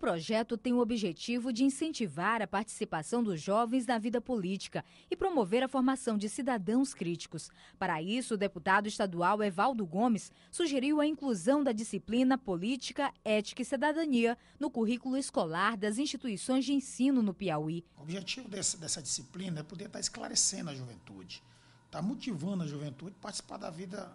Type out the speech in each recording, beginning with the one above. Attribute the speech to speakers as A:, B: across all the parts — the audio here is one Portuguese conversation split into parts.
A: projeto tem o objetivo de incentivar a participação dos jovens na vida política e promover a formação de cidadãos críticos. Para isso, o deputado estadual Evaldo Gomes sugeriu a inclusão da disciplina Política, Ética e Cidadania no
B: currículo escolar das instituições de ensino no Piauí. O objetivo desse, dessa disciplina é poder estar esclarecendo a juventude, estar motivando a juventude a participar da vida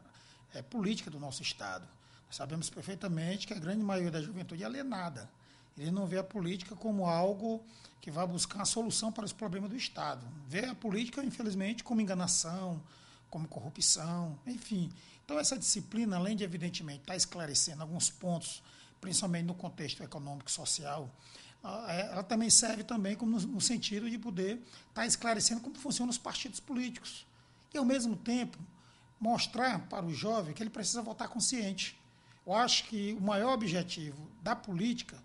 B: é, política do nosso Estado. Sabemos perfeitamente que a grande maioria da juventude é alienada. Ele não vê a política como algo que vai buscar a solução para os problemas do Estado. Vê a política, infelizmente, como enganação, como corrupção, enfim. Então, essa disciplina, além de, evidentemente, estar tá esclarecendo alguns pontos, principalmente no contexto econômico e social, ah, é, ela também serve também como no sentido de poder estar tá esclarecendo como funcionam os partidos políticos. E, ao mesmo tempo, mostrar para o jovem que ele precisa votar consciente. Eu acho que o maior objetivo da política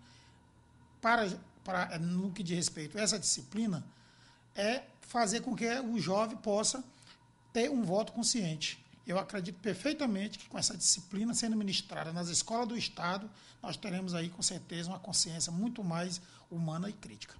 B: para, para, no que diz respeito a essa disciplina é fazer com que o jovem possa ter um voto consciente. Eu acredito perfeitamente que com essa disciplina sendo ministrada nas escolas do Estado, nós teremos aí com certeza uma consciência muito mais humana e crítica.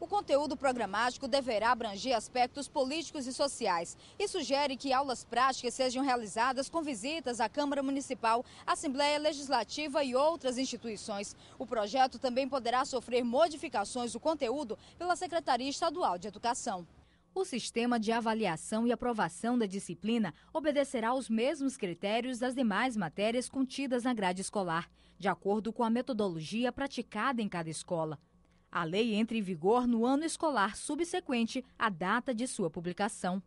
A: O conteúdo programático deverá abranger aspectos políticos e sociais e sugere que aulas práticas sejam realizadas com visitas à Câmara Municipal, Assembleia Legislativa e outras instituições. O projeto também poderá sofrer modificações do conteúdo pela Secretaria Estadual de Educação. O sistema de avaliação e aprovação da disciplina obedecerá aos mesmos critérios das demais matérias contidas na grade escolar, de acordo com a metodologia praticada em cada escola. A lei entra em vigor no ano escolar subsequente à data de sua publicação.